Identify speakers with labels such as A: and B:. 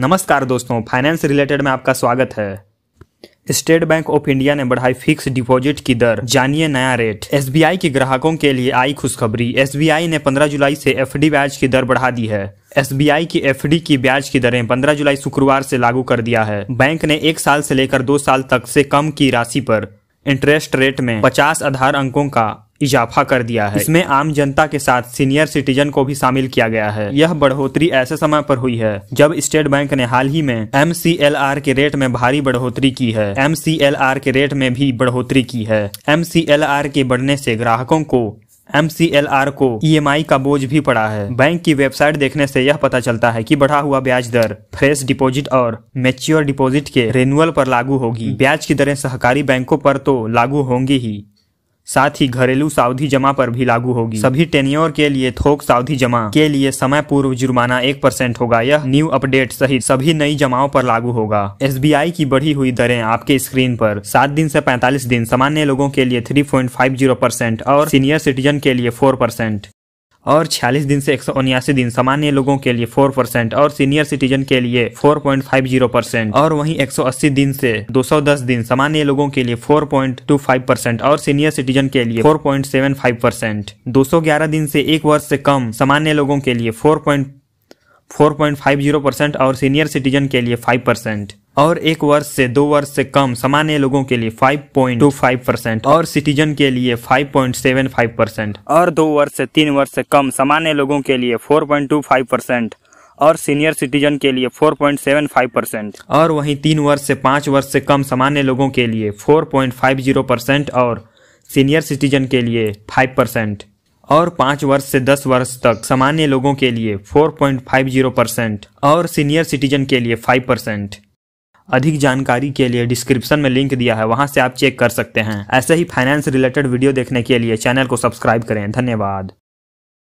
A: नमस्कार दोस्तों finance related में आपका स्वागत है स्टेट बैंक ऑफ इंडिया ने बढ़ाई फिक्स डिपॉजिट की दर जानिए नया रेट एसबीआई के ग्राहकों के लिए आई खुशखबरी एसबीआई ने 15 जुलाई से एफडी ब्याज की दर बढ़ा दी है एसबीआई की एफडी की ब्याज की दरें 15 जुलाई शुक्रवार से लागू कर दिया है बैंक ने एक साल से लेकर दो साल तक से कम की राशि पर इंटरेस्ट रेट में 50 आधार अंकों का इजाफा कर दिया है इसमें आम जनता के साथ सीनियर सिटीजन को भी शामिल किया गया है यह बढ़ोतरी ऐसे समय पर हुई है जब स्टेट बैंक ने हाल ही में एम के रेट में भारी बढ़ोतरी की है एम के रेट में भी बढ़ोतरी की है एम के बढ़ने से ग्राहकों को एम को ई e का बोझ भी पड़ा है बैंक की वेबसाइट देखने से यह पता चलता है कि बढ़ा हुआ ब्याज दर फ्रेश डिपॉजिट और मेच्योर डिपॉजिट के रिन्यूअल पर लागू होगी ब्याज की दरें सहकारी बैंकों पर तो लागू होंगी ही साथ ही घरेलू सावधि जमा पर भी लागू होगी सभी टेनियोर के लिए थोक सावधि जमा के लिए समय पूर्व जुर्माना एक परसेंट होगा यह न्यू अपडेट सहित सभी नई जमाओं पर लागू होगा एस की बढ़ी हुई दरें आपके स्क्रीन पर सात दिन से पैंतालीस दिन सामान्य लोगों के लिए थ्री और सीनियर सिटीजन के लिए फोर और 46 दिन से एक दिन सामान्य लोगों के लिए 4 परसेंट और सीनियर सिटीजन के लिए 4.50 परसेंट और वहीं 180 दिन से 210 दिन सामान्य लोगों के लिए 4.25 परसेंट और सीनियर सिटीजन के लिए 4.75 परसेंट दो दिन से एक वर्ष से कम सामान्य लोगों के लिए 4.50 परसेंट और सीनियर सिटीजन के लिए 5 परसेंट और एक वर्ष से दो वर्ष से कम सामान्य लोगों के लिए 5.25 परसेंट और सिटीजन के लिए 5.75 परसेंट और दो वर्ष से तीन वर्ष से कम सामान्य लोगों के लिए 4.25 परसेंट और सीनियर सिटीजन के लिए 4.75 परसेंट और वहीं तीन वर्ष से पाँच वर्ष से कम सामान्य लोगों के लिए 4.50 परसेंट और सीनियर सिटीजन के लिए 5 परसेंट और पाँच वर्ष से दस वर्ष तक सामान्य लोगों के लिए 4.50 परसेंट और सीनियर सिटीजन के लिए 5 परसेंट अधिक जानकारी के लिए डिस्क्रिप्शन में लिंक दिया है वहां से आप चेक कर सकते हैं ऐसे ही फाइनेंस रिलेटेड वीडियो देखने के लिए चैनल को सब्सक्राइब करें धन्यवाद